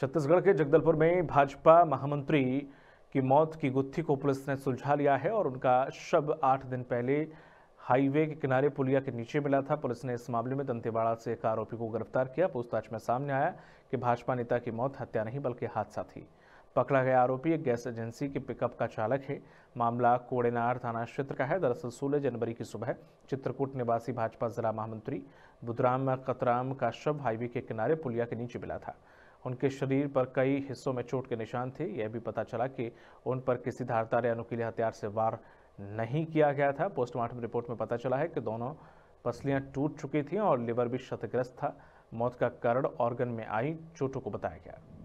छत्तीसगढ़ के जगदलपुर में भाजपा महामंत्री की मौत की गुत्थी को पुलिस ने सुलझा लिया है और उनका शव आठ दिन पहले हाईवे के किनारे पुलिया के नीचे मिला था पुलिस ने इस मामले में दंतेवाड़ा से एक आरोपी को गिरफ्तार किया पूछताछ में सामने आया कि भाजपा नेता की मौत हत्या नहीं बल्कि हादसा थी पकड़ा गया आरोपी एक गैस एजेंसी के पिकअप का चालक है मामला कोड़ेनार थाना क्षेत्र का है दरअसल सोलह जनवरी की सुबह चित्रकूट निवासी भाजपा जिला महामंत्री बुधराम कतराम का शव हाईवे के किनारे पुलिया के नीचे मिला था उनके शरीर पर कई हिस्सों में चोट के निशान थे यह भी पता चला कि उन पर किसी धारदार या नुकीले हथियार से वार नहीं किया गया था पोस्टमार्टम रिपोर्ट में पता चला है कि दोनों पसलियां टूट चुकी थीं और लिवर भी क्षतिग्रस्त था मौत का कारण ऑर्गन में आई चोटों को बताया गया